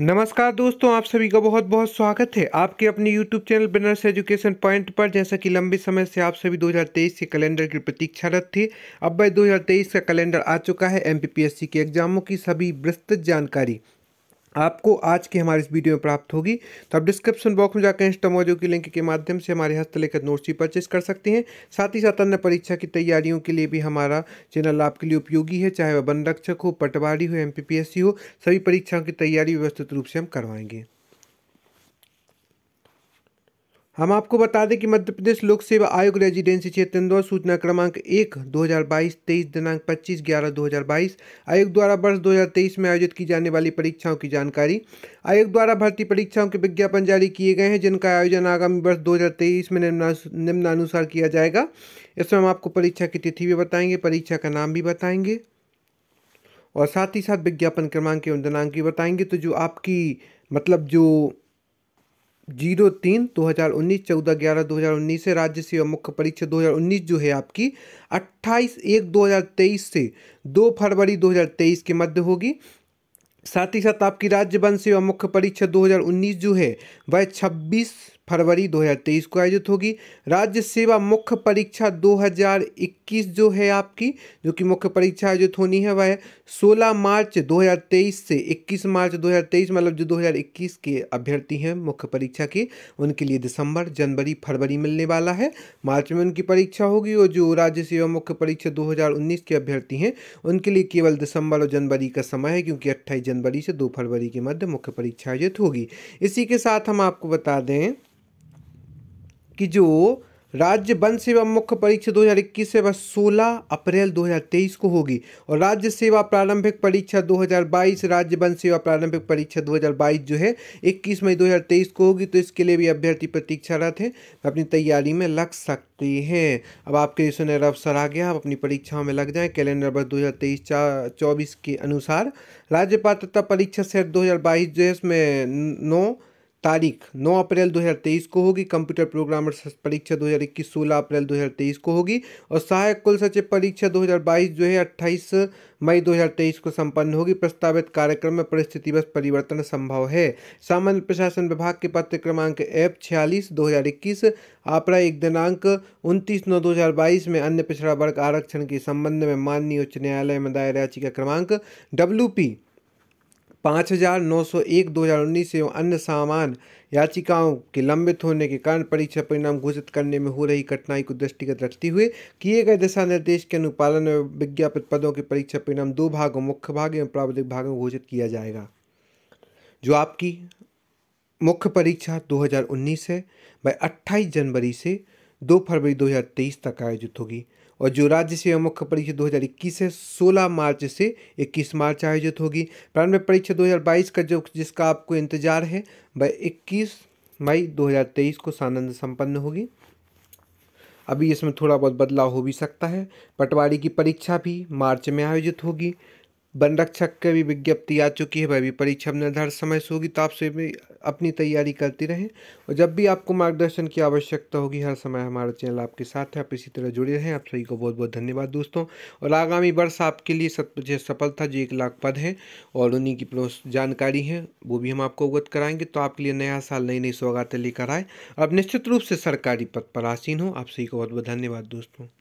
नमस्कार दोस्तों आप सभी का बहुत बहुत स्वागत है आपके अपने YouTube चैनल बिनर्स एजुकेशन पॉइंट पर जैसा कि लंबे समय से आप सभी 2023 के कैलेंडर की प्रतीक्षारत थे अब भाई 2023 का कैलेंडर आ चुका है एम के एग्जामों की सभी विस्तृत जानकारी आपको आज की हमारी इस वीडियो में प्राप्त होगी तो आप डिस्क्रिप्शन बॉक्स में जाकर इंस्टामोजो की लिंक के माध्यम से हमारे हस्तलेखित नोट्स भी परचेस कर सकते हैं साथ ही साथ अन्य परीक्षा की तैयारियों के लिए भी हमारा चैनल आपके लिए उपयोगी है चाहे वह वन रक्षक हो पटवारी हो एम हो सभी परीक्षाओं की तैयारी व्यवस्थित रूप से हम करवाएंगे हम आपको बता दें कि मध्य प्रदेश लोक सेवा आयोग रेजिडेंसी क्षेत्र इंदौर सूचना क्रमांक एक 2022 23 दिनांक 25 ग्यारह 2022 आयोग द्वारा वर्ष 2023 में आयोजित की जाने वाली परीक्षाओं की जानकारी आयोग द्वारा भर्ती परीक्षाओं के विज्ञापन जारी किए गए हैं जिनका आयोजन आगामी वर्ष 2023 में निम्नानुसार किया जाएगा इसमें हम आपको परीक्षा की तिथि भी बताएंगे परीक्षा का नाम भी बताएंगे और साथ ही साथ विज्ञापन क्रमांक एवं दिनांक भी बताएंगे तो जो आपकी मतलब जो जीरो तीन दो हज़ार उन्नीस चौदह ग्यारह दो हज़ार उन्नीस से राज्य सेवा मुख्य परीक्षा दो हज़ार उन्नीस जो है आपकी अट्ठाईस एक दो हज़ार तेईस से दो फरवरी दो हज़ार तेईस के मध्य होगी साथ ही साथ आपकी राज्य वन सेवा मुख्य परीक्षा दो हजार उन्नीस जो है वह छब्बीस फरवरी 2023 को आयोजित होगी राज्य सेवा मुख्य परीक्षा 2021 जो है आपकी जो कि मुख्य परीक्षा आयोजित होनी है वह 16 मार्च 2023 से 21 मार्च 2023 मतलब जो 2021 के अभ्यर्थी हैं मुख्य परीक्षा के उनके लिए दिसंबर जनवरी फरवरी मिलने वाला है मार्च में उनकी परीक्षा होगी और जो राज्य सेवा मुख्य परीक्षा दो के अभ्यर्थी हैं उनके लिए केवल दिसंबर और जनवरी का समय है क्योंकि अट्ठाईस जनवरी से दो फरवरी के मध्य मुख्य परीक्षा आयोजित होगी इसी के साथ हम आपको बता दें कि जो राज्य वन सेवा मुख्य परीक्षा 2021 से वह सोलह अप्रैल 2023 को होगी और राज्य सेवा प्रारंभिक परीक्षा 2022 राज्य वन सेवा प्रारंभिक परीक्षा 2022 जो है 21 मई 2023 को होगी तो इसके लिए भी अभ्यर्थी प्रतीक्षारत हैं अपनी तैयारी में लग सकते हैं अब आपके लिए सुनहर अवसर आ गया आप अपनी परीक्षाओं में लग जाएँ कैलेंडर वर्ष दो हज़ार के अनुसार राज्य पात्रता परीक्षा सेट दो जो है इसमें नौ तारीख 9 अप्रैल 2023 को होगी कंप्यूटर प्रोग्रामर परीक्षा 2021 16 अप्रैल 2023 को होगी और सहायक कुल सचिव परीक्षा 2022 जो है 28 मई 2023 को संपन्न होगी प्रस्तावित कार्यक्रम में परिस्थिति बस परिवर्तन संभव है सामान्य प्रशासन विभाग के पत्र क्रमांक एफ छियालीस दो हज़ार इक्कीस आपरा एक दिनांक उनतीस नौ दो हज़ार बाईस में अन्य पिछड़ा वर्ग आरक्षण के संबंध में माननीय उच्च न्यायालय में दायर याचिका क्रमांक डब्ल्यू पाँच हजार नौ सौ एक दो हजार उन्नीस एवं अन्य सामान याचिकाओं के लंबित होने के कारण परीक्षा परिणाम घोषित करने में हो रही कठिनाई को दृष्टिगत रखते हुए किए गए दिशा निर्देश के अनुपालन में विज्ञापित पदों के परीक्षा परिणाम दो भागों मुख्य भाग एवं प्रावधिक भागों में घोषित किया जाएगा जो आपकी मुख्य परीक्षा 2019 है वह 28 जनवरी से दो फरवरी 2023 तक आयोजित होगी और जो राज्य सेवा मुख्य परीक्षा 2021 है सोलह मार्च से 21 मार्च आयोजित होगी प्रारंभिक परीक्षा 2022 का जो जिसका आपको इंतजार है वह 21 मई 2023 को सानंद संपन्न होगी अभी इसमें थोड़ा बहुत बदलाव हो भी सकता है पटवारी की परीक्षा भी मार्च में आयोजित होगी वन रक्षक की भी विज्ञप्ति आ चुकी है वह भी परीक्षा निर्धारित समय से होगी तो आप भी अपनी तैयारी करती रहें और जब भी आपको मार्गदर्शन की आवश्यकता होगी हर समय हमारा चैनल आपके साथ है आप इसी तरह जुड़े रहें आप सभी को बहुत बहुत धन्यवाद दोस्तों और आगामी वर्ष आपके लिए सत्य सफलता जो एक लाख पद हैं और उन्हीं की जानकारी है वो भी हम आपको अवगत कराएंगे तो आपके लिए नया साल नई नई सौगातें लेकर आए आप निश्चित रूप से सरकारी पद पर आसीन हो आप सभी को बहुत बहुत धन्यवाद दोस्तों